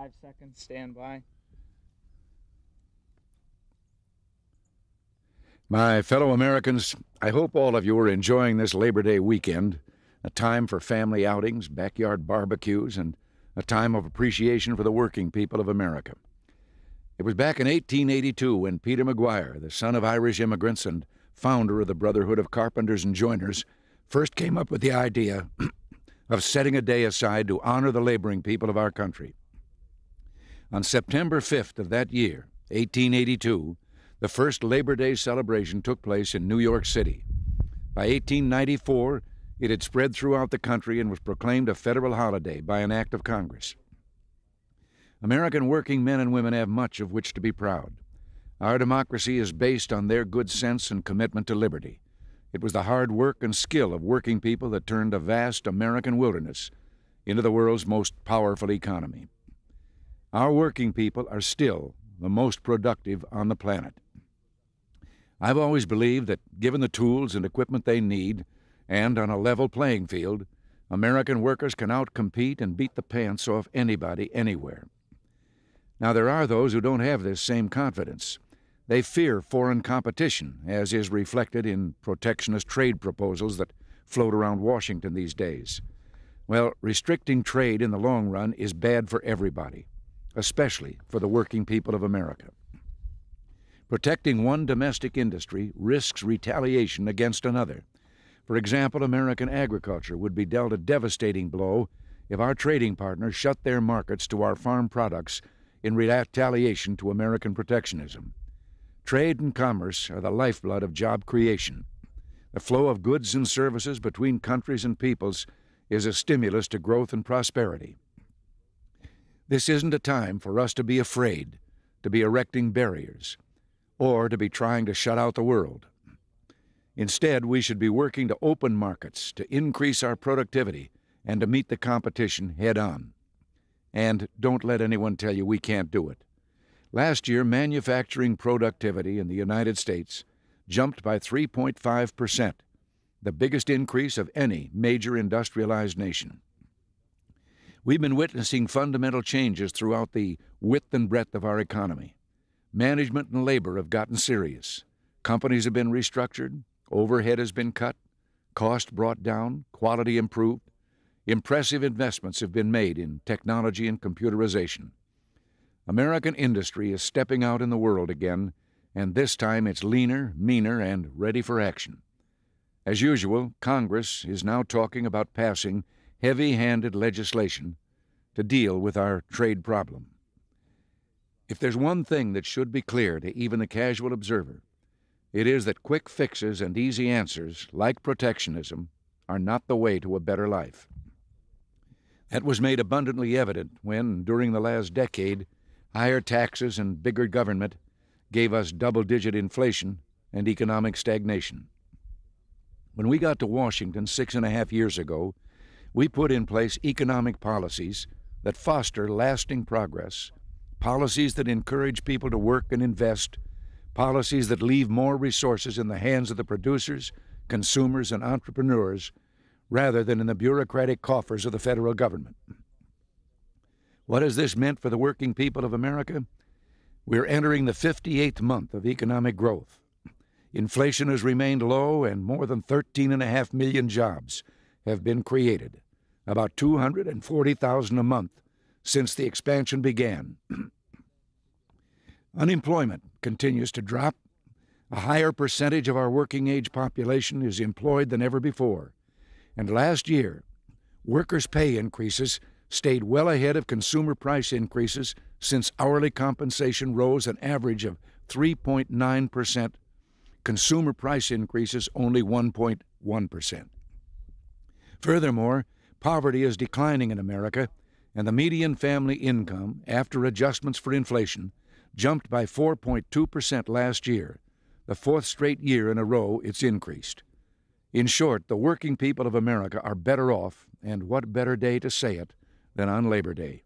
five seconds, stand by. My fellow Americans, I hope all of you are enjoying this Labor Day weekend, a time for family outings, backyard barbecues, and a time of appreciation for the working people of America. It was back in 1882 when Peter McGuire, the son of Irish immigrants and founder of the Brotherhood of Carpenters and Joiners, first came up with the idea of setting a day aside to honor the laboring people of our country. On September 5th of that year, 1882, the first Labor Day celebration took place in New York City. By 1894, it had spread throughout the country and was proclaimed a federal holiday by an act of Congress. American working men and women have much of which to be proud. Our democracy is based on their good sense and commitment to liberty. It was the hard work and skill of working people that turned a vast American wilderness into the world's most powerful economy. Our working people are still the most productive on the planet. I've always believed that, given the tools and equipment they need, and on a level playing field, American workers can outcompete and beat the pants off anybody anywhere. Now, there are those who don't have this same confidence. They fear foreign competition, as is reflected in protectionist trade proposals that float around Washington these days. Well, restricting trade in the long run is bad for everybody especially for the working people of America. Protecting one domestic industry risks retaliation against another. For example, American agriculture would be dealt a devastating blow if our trading partners shut their markets to our farm products in retaliation to American protectionism. Trade and commerce are the lifeblood of job creation. The flow of goods and services between countries and peoples is a stimulus to growth and prosperity. This isn't a time for us to be afraid, to be erecting barriers, or to be trying to shut out the world. Instead, we should be working to open markets, to increase our productivity, and to meet the competition head on. And don't let anyone tell you we can't do it. Last year, manufacturing productivity in the United States jumped by 3.5%, the biggest increase of any major industrialized nation. We've been witnessing fundamental changes throughout the width and breadth of our economy. Management and labor have gotten serious. Companies have been restructured, overhead has been cut, cost brought down, quality improved. Impressive investments have been made in technology and computerization. American industry is stepping out in the world again, and this time it's leaner, meaner, and ready for action. As usual, Congress is now talking about passing heavy handed legislation to deal with our trade problem. If there's one thing that should be clear to even the casual observer, it is that quick fixes and easy answers, like protectionism, are not the way to a better life. That was made abundantly evident when, during the last decade, higher taxes and bigger government gave us double digit inflation and economic stagnation. When we got to Washington six and a half years ago, we put in place economic policies that foster lasting progress, policies that encourage people to work and invest, policies that leave more resources in the hands of the producers, consumers, and entrepreneurs rather than in the bureaucratic coffers of the federal government. What has this meant for the working people of America? We're entering the 58th month of economic growth. Inflation has remained low, and more than 13.5 million jobs have been created, about 240,000 a month since the expansion began. Unemployment continues to drop. A higher percentage of our working age population is employed than ever before. And last year, workers' pay increases stayed well ahead of consumer price increases since hourly compensation rose an average of 3.9%, consumer price increases only 1.1%. Furthermore, poverty is declining in America, and the median family income, after adjustments for inflation, jumped by 4.2% last year, the fourth straight year in a row it's increased. In short, the working people of America are better off, and what better day to say it than on Labor Day?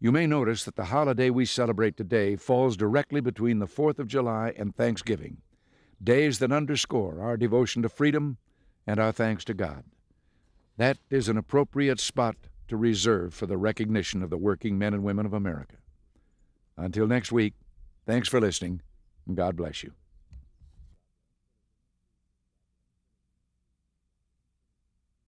You may notice that the holiday we celebrate today falls directly between the 4th of July and Thanksgiving, days that underscore our devotion to freedom and our thanks to God. That is an appropriate spot to reserve for the recognition of the working men and women of America. Until next week, thanks for listening, and God bless you.